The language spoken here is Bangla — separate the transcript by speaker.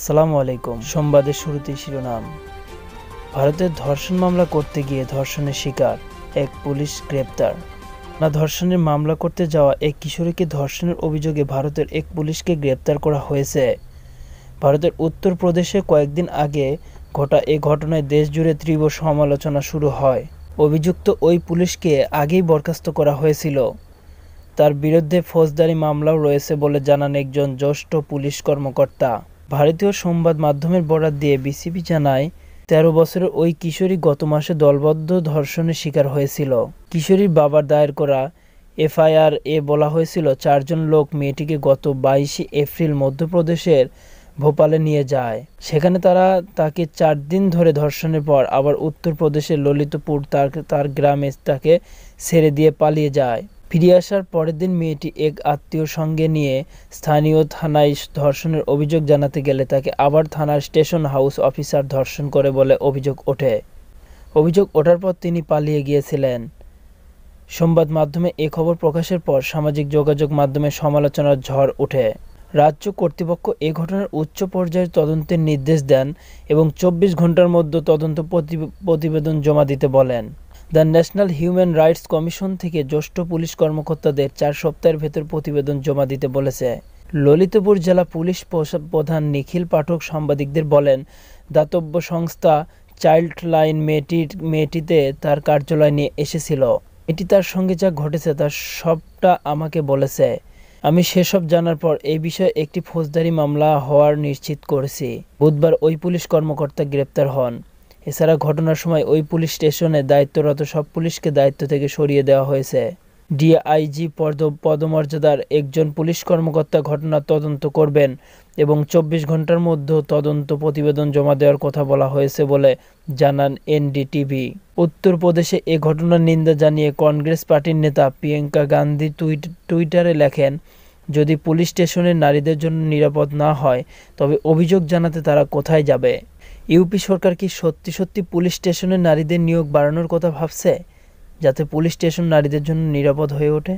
Speaker 1: আসসালামু আলাইকুম সংবাদের শুরুতে শিরোনাম ভারতের ধর্ষণ মামলা করতে গিয়ে ধর্ষণের শিকার এক পুলিশ গ্রেপ্তার না ধর্ষণের মামলা করতে যাওয়া এক কিশোরীকে ধর্ষণের অভিযোগে ভারতের এক পুলিশকে গ্রেপ্তার করা হয়েছে ভারতের উত্তরপ্রদেশে কয়েকদিন আগে ঘটা এ ঘটনায় দেশজুড়ে তীব্র সমালোচনা শুরু হয় অভিযুক্ত ওই পুলিশকে আগেই বরখাস্ত করা হয়েছিল তার বিরুদ্ধে ফৌজদারি মামলাও রয়েছে বলে জানান একজন জ্যেষ্ঠ পুলিশ কর্মকর্তা ভারতীয় সংবাদ মাধ্যমের বরাত দিয়ে বিসিবি জানায় তেরো বছরের ওই কিশোরী গত মাসে দলবদ্ধ ধর্ষণের শিকার হয়েছিল কিশোরীর বাবার দায়ের করা এফআইআর এ বলা হয়েছিল চারজন লোক মেয়েটিকে গত বাইশে এপ্রিল মধ্যপ্রদেশের ভোপালে নিয়ে যায় সেখানে তারা তাকে চার দিন ধরে ধর্ষণের পর আবার উত্তরপ্রদেশের ললিতপুর তার তার গ্রামে তাকে ছেড়ে দিয়ে পালিয়ে যায় ফিরে আসার পরের দিন মেয়েটি এক আত্মীয় সঙ্গে নিয়ে স্থানীয় থানায় ধর্ষণের অভিযোগ জানাতে গেলে তাকে আবার থানার স্টেশন হাউস অফিসার ধর্ষণ করে বলে অভিযোগ ওঠে অভিযোগ ওঠার পর তিনি পালিয়ে গিয়েছিলেন সংবাদ মাধ্যমে এ খবর প্রকাশের পর সামাজিক যোগাযোগ মাধ্যমে সমালোচনার ঝড় ওঠে রাজ্য কর্তৃপক্ষ এ ঘটনার উচ্চ পর্যায়ের তদন্তের নির্দেশ দেন এবং চব্বিশ ঘন্টার মধ্যে তদন্ত প্রতিবেদন জমা দিতে বলেন the national human rights commission থেকে জ্যেষ্ঠ পুলিশ কর্মকর্তাদের চার সপ্তাহের ভেতর প্রতিবেদন জমা দিতে বলেছে ললিতপুর জেলা পুলিশ প্রধান নিখিল পাঠক সাংবাদিকদের বলেন দাতব্য সংস্থা চাইল্ড লাইন মেয়েটির মেয়েটিতে তার কার্যালয় নিয়ে এসেছিল এটি তার সঙ্গে যা ঘটেছে তার সবটা আমাকে বলেছে আমি সেসব জানার পর এই বিষয়ে একটি ফৌজদারি মামলা হওয়ার নিশ্চিত করেছি বুধবার ওই পুলিশ কর্মকর্তা গ্রেপ্তার হন এছাড়া ঘটনার সময় ওই পুলিশ স্টেশনে দায়িত্বরত সব পুলিশকে দায়িত্ব থেকে সরিয়ে দেওয়া হয়েছে ডিআইজি পদ পদমর্যাদার একজন পুলিশ কর্মকর্তা ঘটনা তদন্ত করবেন এবং চব্বিশ ঘন্টার মধ্যে তদন্ত প্রতিবেদন জমা দেওয়ার কথা বলা হয়েছে বলে জানান এনডিটিভি উত্তরপ্রদেশে এ ঘটনার নিন্দা জানিয়ে কংগ্রেস পার্টির নেতা প্রিয়াঙ্কা গান্ধী টুইটারে লেখেন যদি পুলিশ স্টেশনে নারীদের জন্য নিরাপদ না হয় তবে অভিযোগ জানাতে তারা কোথায় যাবে ইউপি সরকার কি সত্যি সত্যি পুলিশ স্টেশনে নারীদের নিয়োগ বাড়ানোর কথা ভাবছে যাতে পুলিশ স্টেশন নারীদের জন্য নিরাপদ হয়ে ওঠে